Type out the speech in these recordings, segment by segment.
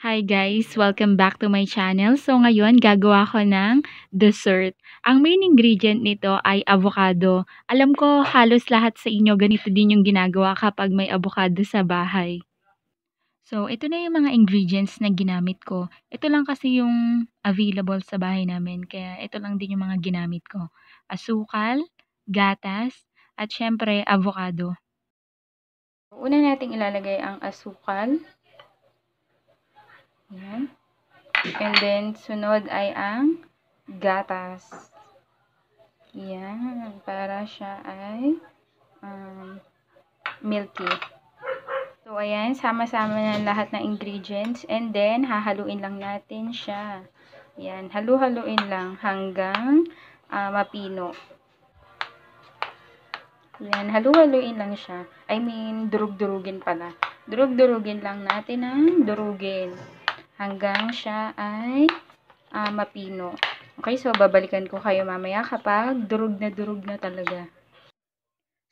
Hi guys! Welcome back to my channel. So ngayon, gagawa ko ng dessert. Ang main ingredient nito ay avocado. Alam ko halos lahat sa inyo ganito din yung ginagawa kapag may avocado sa bahay. So ito na yung mga ingredients na ginamit ko. Ito lang kasi yung available sa bahay namin. Kaya ito lang din yung mga ginamit ko. Asukal, gatas, at syempre avocado. Una nating ilalagay ang asukal. Ayan. And then, sunod ay ang gatas. Ayan. Para siya ay um, milky. So, ayan. Sama-sama na lahat ng ingredients. And then, hahaluin lang natin siya. Ayan. Halu-haluin lang hanggang uh, mapino. Ayan. Halu-haluin lang siya. I mean, durug-durugin pala. Durug-durugin lang natin ang durugin hanggang siya ay uh, mapino. Okay, so babalikan ko kayo mamaya kapag durog na durog na talaga.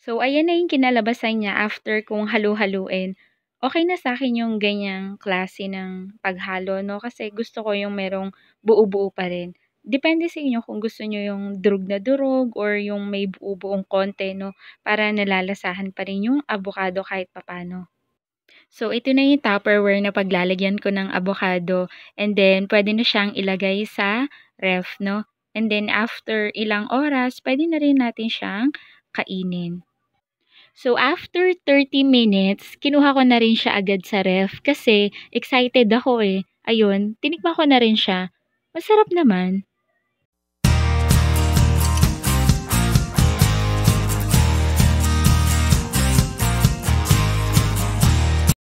So, ayan na yung kinalabasan niya after kung halu-haluin. Okay na sa akin yung ganyang klase ng paghalo, no? Kasi gusto ko yung merong buo-buo pa rin. Depende sa inyo kung gusto nyo yung durog na durog or yung may buo-buong konti, no? Para nalalasahan pa rin yung avocado kahit papano. So, ito na yung tupperware na paglalagyan ko ng avocado. And then, pwede na siyang ilagay sa ref, no? And then, after ilang oras, pwede na rin natin siyang kainin. So, after 30 minutes, kinuha ko na rin siya agad sa ref kasi excited ako eh. Ayun, tinikman ko na rin siya. Masarap naman.